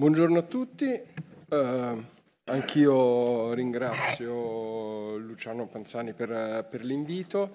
Buongiorno a tutti, eh, anch'io ringrazio Luciano Panzani per, per l'invito.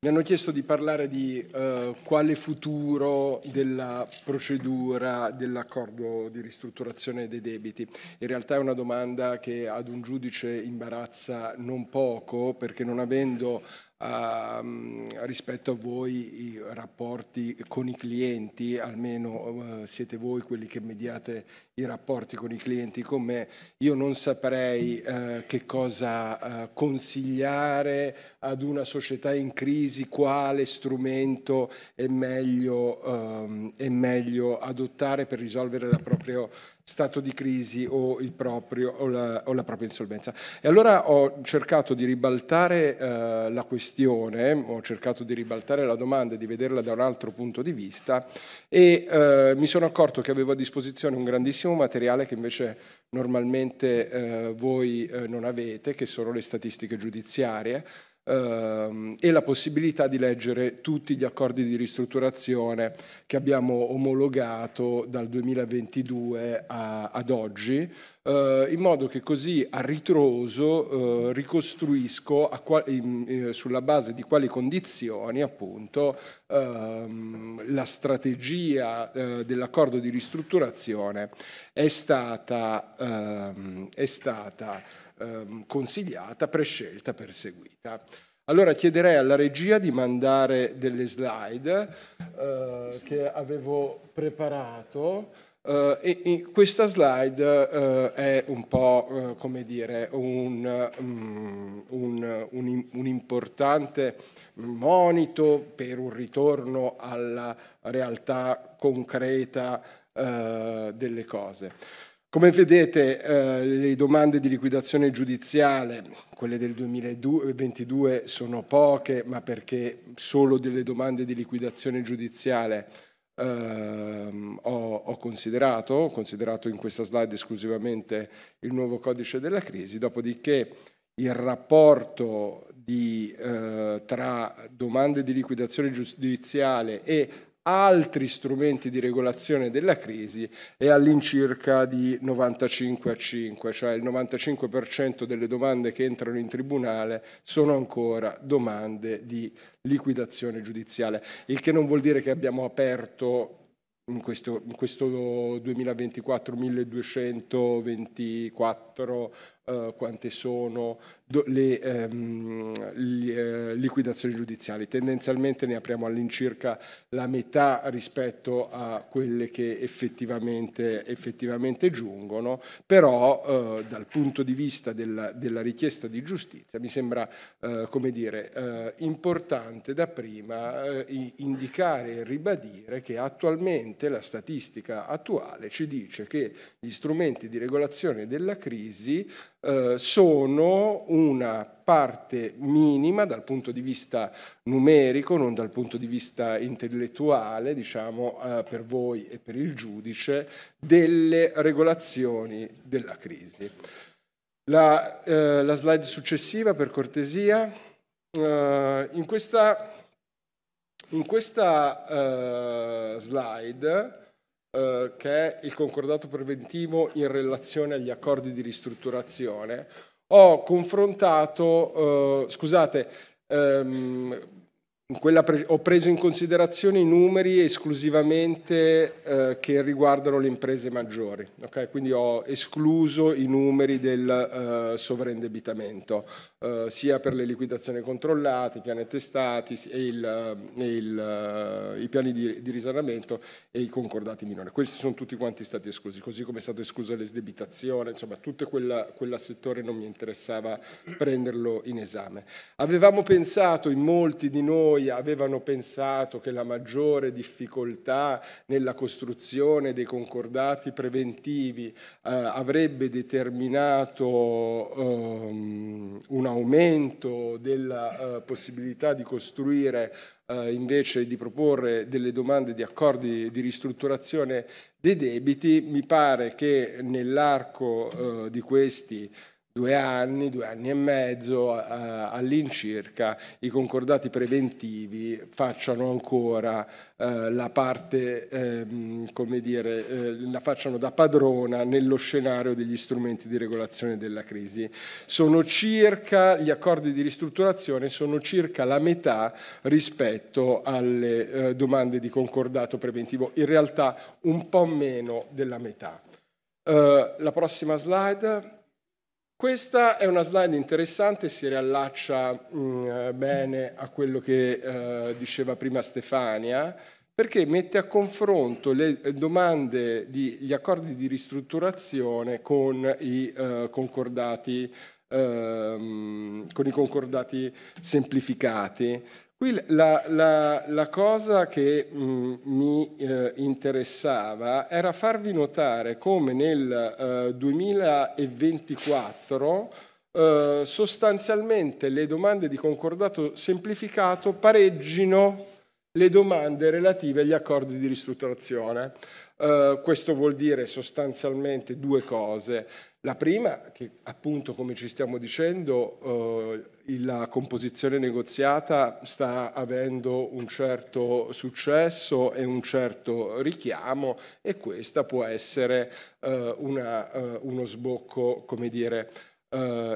Mi hanno chiesto di parlare di eh, quale futuro della procedura dell'accordo di ristrutturazione dei debiti. In realtà è una domanda che ad un giudice imbarazza non poco perché non avendo Uh, rispetto a voi i rapporti con i clienti, almeno uh, siete voi quelli che mediate i rapporti con i clienti con me, io non saprei uh, che cosa eh, consigliare ad una società in crisi, quale strumento è meglio, ehm, è meglio adottare per risolvere la propria stato di crisi o, proprio, o, la, o, la, propria insolvenza. E allora ho cercato di ribaltare eh, la questione, ho cercato di ribaltare la domanda, e di vederla da un altro punto di vista e eh, mi sono accorto che avevo a disposizione un grandissimo materiale che invece normalmente eh, voi eh, non avete, che sono le statistiche giudiziarie ehm, e la possibilità di leggere tutti gli accordi di ristrutturazione che abbiamo omologato dal 2022 a, ad oggi, eh, in modo che così a ritroso eh, ricostruisco a qual, in, eh, sulla base di quali condizioni appunto ehm, la strategia eh, dell'accordo di ristrutturazione è stata, ehm, è stata ehm, consigliata, prescelta, perseguita. Allora chiederei alla regia di mandare delle slide eh, che avevo preparato eh, e, e, questa slide eh, è un po' eh, come dire un, um, un, un, un, importante monito per un ritorno alla realtà concreta eh, delle cose. Come vedete eh, le domande di liquidazione giudiziale, quelle del 2022 sono poche, ma perché solo delle domande di liquidazione giudiziale eh, ho, ho, considerato, ho considerato in questa slide esclusivamente il nuovo codice della crisi, dopodiché il rapporto di, eh, tra domande di liquidazione giudiziale e altri strumenti di regolazione della crisi è all'incirca di 95 a 5, cioè il 95% delle domande che entrano in tribunale sono ancora domande di liquidazione giudiziale, il che non vuol dire che abbiamo aperto in questo, in questo 2024 1224 eh, quante sono le, ehm, le eh, liquidazioni giudiziali. Tendenzialmente ne apriamo all'incirca la metà rispetto a quelle che effettivamente, effettivamente giungono, però eh, dal punto di vista della, della, richiesta di giustizia mi sembra eh, come dire, eh, importante da prima indicare e ribadire che attualmente la statistica attuale ci dice che gli strumenti di regolazione della crisi eh, sono una parte minima dal punto di vista numerico, non dal punto di vista intellettuale, diciamo eh, per voi e per il giudice, delle regolazioni della crisi. La, eh, la slide successiva, per cortesia. Eh, in questa, in questa eh, slide eh, che è il concordato preventivo in relazione agli accordi di ristrutturazione, ho confrontato, eh, scusate, ehm, Pre- ho preso in considerazione i numeri esclusivamente eh, che riguardano le imprese maggiori, okay? quindi ho escluso i numeri del eh, sovraindebitamento, eh, sia per le liquidazioni controllate, i piani attestati e, il, eh, e il, eh, i piani di, di, risanamento e i concordati minori. Questi sono tutti quanti stati esclusi, così come è stato esclusa l'esdebitazione, insomma tutto quel settore non mi interessava prenderlo in esame. Avevamo pensato in molti di noi noi avevano pensato che la maggiore difficoltà nella costruzione dei concordati preventivi eh, avrebbe determinato ehm, un aumento della eh, possibilità di costruire eh, invece di proporre delle domande di accordi di ristrutturazione dei debiti, mi pare che nell'arco eh, di questi due anni, due anni e mezzo eh, all'incirca i concordati preventivi facciano ancora eh, la parte, ehm, come dire, eh, la facciano da padrona nello scenario degli strumenti di regolazione della crisi. Sono circa, gli accordi di ristrutturazione sono circa la metà rispetto alle eh, domande di concordato preventivo, in realtà un po' meno della metà. Eh, la prossima slide. Questa è una slide interessante, si riallaccia mh, mm, eh, bene a quello che eh, diceva prima Stefania, perché mette a confronto le eh, domande degli accordi di ristrutturazione con i eh, concordati ehm, con i concordati semplificati. Qui la, la, la cosa che mh, mm, mi eh, interessava era farvi notare come nel eh, 2024 eh, sostanzialmente le domande di concordato semplificato pareggino le domande relative agli accordi di ristrutturazione. Uh, questo vuol dire sostanzialmente due cose. La prima, che appunto come ci stiamo dicendo, uh, la composizione negoziata sta avendo un certo successo e un certo richiamo e questa può essere uh, una, uno sbocco, come dire,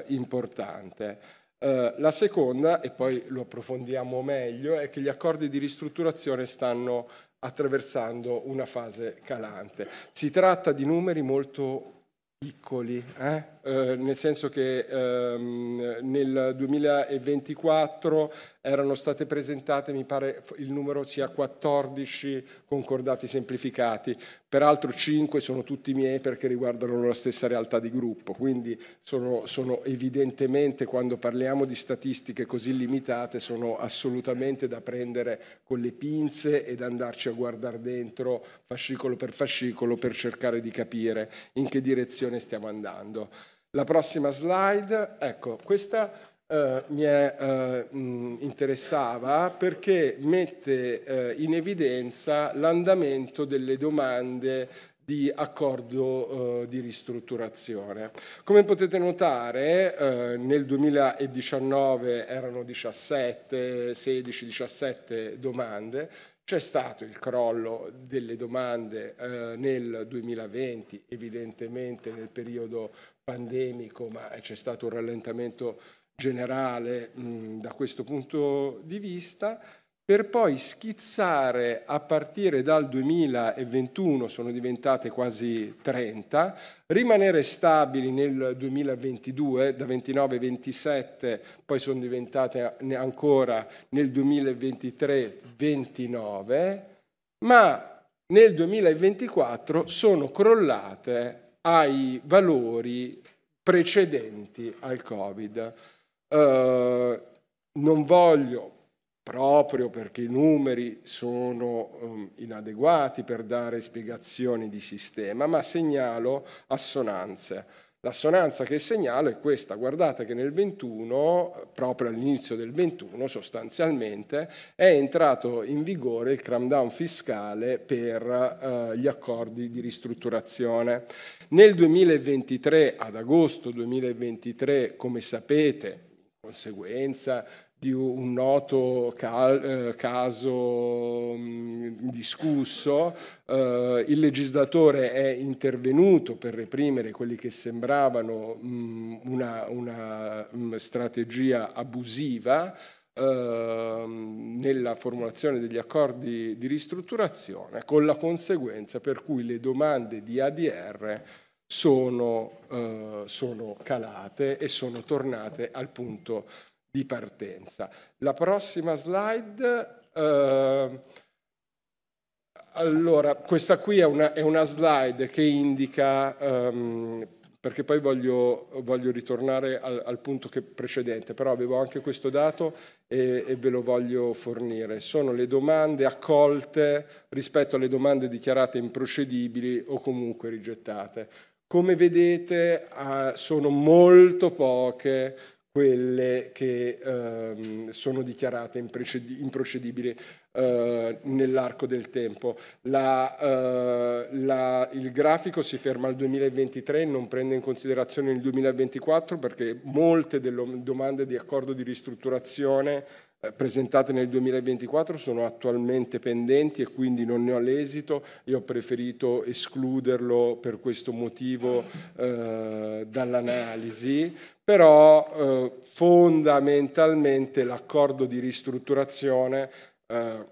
importante. Eh, la seconda, e poi lo approfondiamo meglio, è che gli accordi di ristrutturazione stanno attraversando una fase calante. Si tratta di numeri molto piccoli, eh? Eh, nel senso che ehm, nel 2024 erano state presentate, mi pare il numero sia 14 concordati semplificati, peraltro 5 sono tutti miei perché riguardano la stessa realtà di gruppo, quindi sono, sono evidentemente quando parliamo di statistiche così limitate sono assolutamente da prendere con le pinze ed andarci a guardare dentro fascicolo per fascicolo per cercare di capire in che direzione direzione stiamo andando. La prossima slide, ecco, questa eh, mi è, eh, interessava perché mette eh, in evidenza l'andamento delle domande di accordo eh, di ristrutturazione. Come potete notare, eh, nel 2019 erano 17, 16, 17 domande, c'è stato il crollo delle domande eh, nel 2020, evidentemente nel periodo pandemico, ma c'è stato un rallentamento generale mh, da questo punto di vista per poi schizzare a partire dal 2021, sono diventate quasi 30, rimanere stabili nel 2022, da 29-27, poi sono diventate ancora nel 2023-29, ma nel 2024 sono crollate ai valori precedenti al Covid. Eh, non voglio proprio perché i numeri sono um, inadeguati per dare spiegazioni di sistema, ma segnalo assonanze. L'assonanza che segnalo è questa, guardate che nel 21, proprio all'inizio del 21 sostanzialmente, è entrato in vigore il cramdown fiscale per eh, gli accordi di ristrutturazione. Nel 2023, ad agosto 2023, come sapete, in conseguenza di un noto cal, eh, caso mh, mm, discusso, eh, il legislatore è intervenuto per reprimere quelli che sembravano mh, mm, una, una mh, mm, strategia abusiva ehm, nella formulazione degli accordi di ristrutturazione, con la conseguenza per cui le domande di ADR sono, eh, sono calate e sono tornate al punto di partenza. La prossima slide... Eh, allora, questa qui è una, è una slide che indica, um, perché poi voglio, voglio ritornare al, al punto precedente, però avevo anche questo dato e, e, ve lo voglio fornire. Sono le domande accolte rispetto alle domande dichiarate improcedibili o comunque rigettate. Come vedete uh, sono molto poche quelle che ehm, sono dichiarate improcedibili eh, nell'arco del tempo. La, eh, la, il grafico si ferma al 2023, non prende in considerazione il 2024 perché molte delle domande di accordo di ristrutturazione eh, presentate nel 2024 sono attualmente pendenti e quindi non ne ho l'esito. Io ho preferito escluderlo per questo motivo eh, dall'analisi, però eh, fondamentalmente l'accordo di ristrutturazione, eh,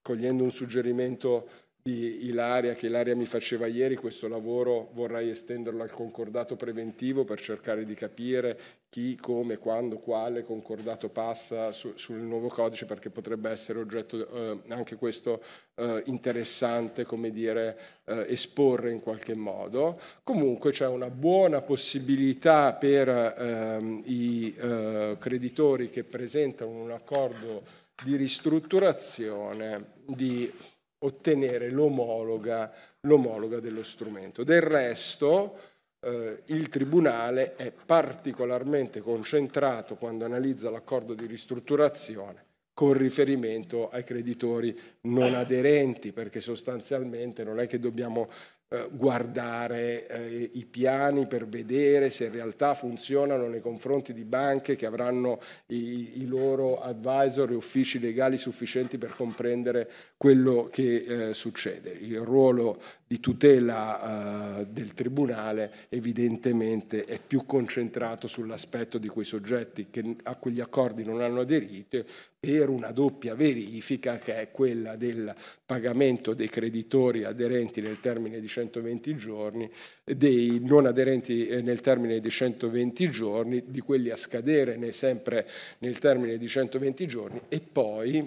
cogliendo un suggerimento di Ilaria, che Ilaria mi faceva ieri, questo lavoro vorrei estenderlo al concordato preventivo per cercare di capire chi, come, quando, quale concordato passa su, sul nuovo codice perché potrebbe essere oggetto eh, anche questo eh, interessante, come dire, eh, esporre in qualche modo. Comunque c'è una buona possibilità per ehm, i eh, creditori che presentano un accordo di ristrutturazione di ottenere l'omologa, l'omologa dello strumento. Del resto eh, il Tribunale è particolarmente concentrato quando analizza l'accordo di ristrutturazione con riferimento ai creditori non aderenti, perché sostanzialmente non è che dobbiamo eh, guardare eh, i piani per vedere se in realtà funzionano nei confronti di banche che avranno i, i loro advisor e uffici legali sufficienti per comprendere quello che eh, succede. Il ruolo di tutela eh, del Tribunale evidentemente è più concentrato sull'aspetto di quei soggetti che a quegli accordi non hanno aderito per una doppia verifica che è quella del pagamento dei creditori aderenti nel termine di 120 giorni, dei non aderenti eh, nel termine di 120 giorni, di quelli a scadere né sempre nel termine di 120 giorni e poi,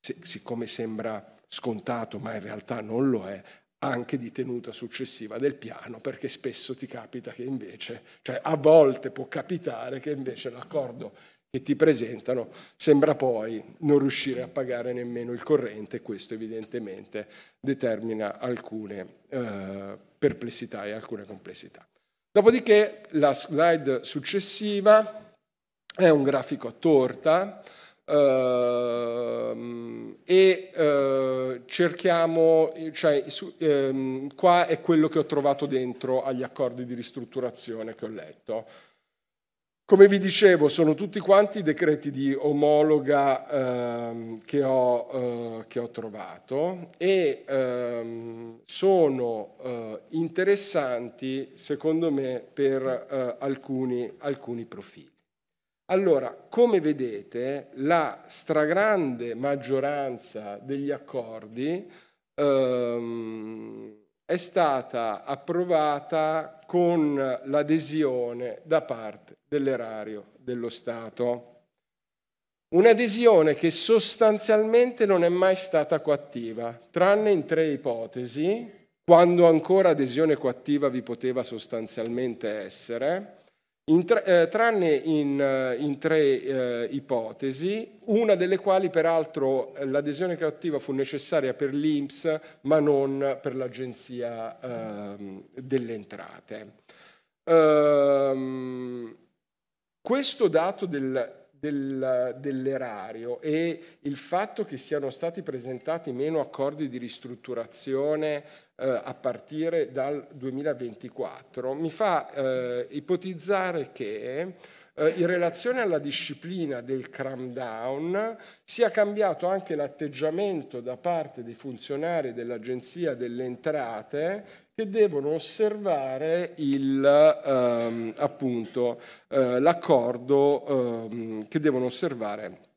siccome sembra scontato ma in realtà non lo è, anche di tenuta successiva del piano, perché spesso ti capita che invece, cioè a volte può capitare che invece l'accordo che ti presentano, sembra poi non riuscire a pagare nemmeno il corrente, e questo evidentemente determina alcune eh, perplessità e alcune complessità. Dopodiché la slide successiva è un grafico a torta eh, e eh, cerchiamo, cioè, su, ehm, qua è quello che ho trovato dentro agli accordi di ristrutturazione che ho letto. Come vi dicevo, sono tutti quanti i decreti di omologa ehm, che, ho, eh, che, ho, trovato e ehm, sono eh, interessanti, secondo me, per eh, alcuni, alcuni profili. Allora, come vedete, la stragrande maggioranza degli accordi ehm, è stata approvata con l'adesione da parte dell'erario dello Stato. Un'adesione che sostanzialmente non è mai stata coattiva, tranne in tre ipotesi, quando ancora adesione coattiva vi poteva sostanzialmente essere, in tre, eh, tranne in, eh, in tre eh, ipotesi, una delle quali peraltro eh, l'adesione creativa fu necessaria per l'INPS ma non per l'Agenzia eh, delle Entrate. Ehm, questo dato del del, dell'erario e il fatto che siano stati presentati meno accordi di ristrutturazione eh, a partire dal 2024 mi fa eh, ipotizzare che eh, in relazione alla disciplina del cramdown sia cambiato anche l'atteggiamento da parte dei funzionari dell'Agenzia delle Entrate che devono osservare il, ehm, appunto, eh, l'accordo ehm, che devono osservare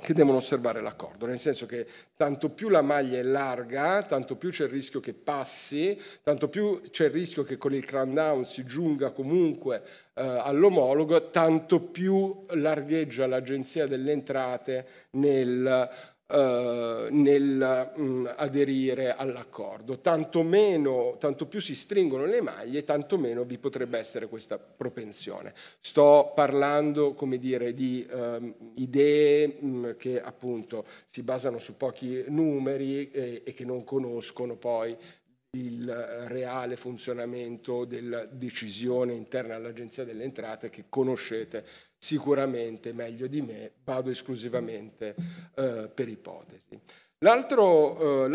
che devono osservare l'accordo, nel senso che tanto più la maglia è larga, tanto più c'è il rischio che passi, tanto più c'è il rischio che con il crandown si giunga comunque eh, all'omologo, tanto più largheggia l'agenzia delle entrate nel eh, nel mh, mm, aderire all'accordo. Tanto, meno, tanto più si stringono le maglie, tanto meno vi potrebbe essere questa propensione. Sto parlando, come dire, di ehm, idee mh, mm, che appunto si basano su pochi numeri e, eh, e che non conoscono poi il eh, reale funzionamento della decisione interna all'Agenzia delle Entrate che conoscete sicuramente meglio di me, vado esclusivamente eh, per ipotesi. Eh,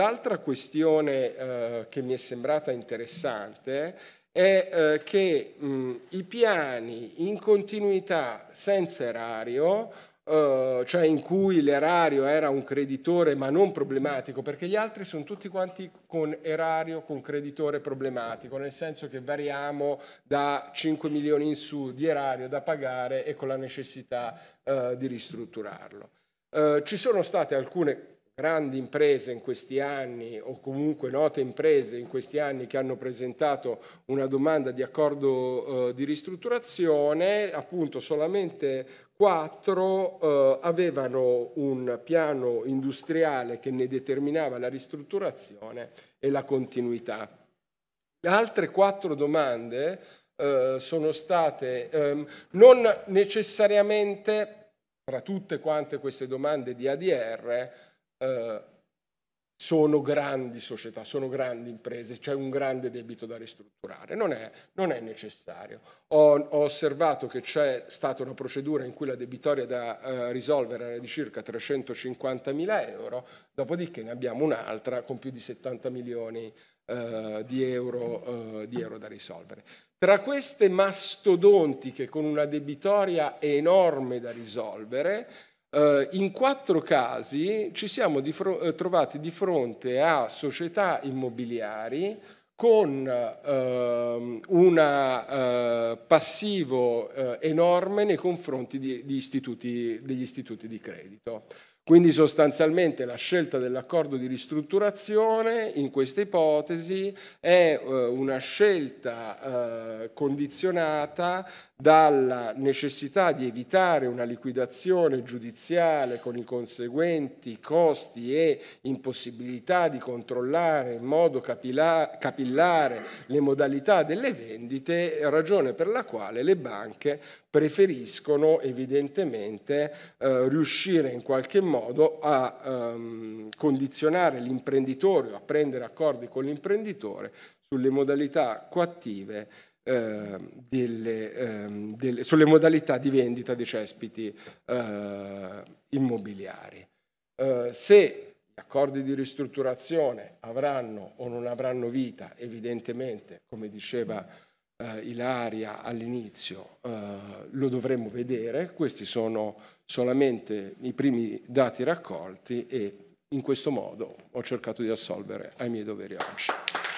l'altra eh, questione eh, che mi è sembrata interessante è eh, che mh, i piani in continuità senza erario eh, cioè in cui l'erario era un creditore ma non problematico, perché gli altri sono tutti quanti con erario, con creditore problematico, nel senso che variamo da 5 milioni in su di erario da pagare e con la necessità eh, di ristrutturarlo. Eh, ci sono state alcune grandi imprese in questi anni o comunque note imprese in questi anni che hanno presentato una domanda di accordo eh, di ristrutturazione, appunto solamente quattro eh, avevano un piano industriale che ne determinava la ristrutturazione e la continuità. Altre quattro domande eh, sono state ehm, non necessariamente tra tutte quante queste domande di ADR eh, sono grandi società, sono grandi imprese, c'è un grande debito da ristrutturare, non è, non è necessario. Ho, ho, osservato che c'è stata una procedura in cui la debitoria da eh, risolvere era di circa 350 mila euro, dopodiché ne abbiamo un'altra con più di 70 milioni eh, di, euro, eh, di euro da risolvere. Tra queste mastodontiche con una debitoria enorme da risolvere, eh, in quattro casi ci siamo di eh, trovati di fronte a società immobiliari con ehm, un eh, passivo eh, enorme nei confronti di, di istituti, degli istituti di credito. Quindi sostanzialmente la scelta dell'accordo di ristrutturazione in questa ipotesi è eh, una scelta eh, condizionata dalla necessità di evitare una liquidazione giudiziale con i conseguenti costi e impossibilità di controllare in modo capillare le modalità delle vendite, ragione per la quale le banche preferiscono evidentemente eh, riuscire in qualche modo a ehm, condizionare l'imprenditore o a prendere accordi con l'imprenditore sulle modalità coattive eh, delle, ehm, delle, sulle modalità di vendita dei cespiti eh, immobiliari. Eh, se gli accordi di ristrutturazione avranno o non avranno vita, evidentemente, come diceva eh, Ilaria all'inizio eh, lo dovremmo vedere, questi sono solamente i primi dati raccolti e in questo modo ho cercato di assolvere ai miei doveri oggi.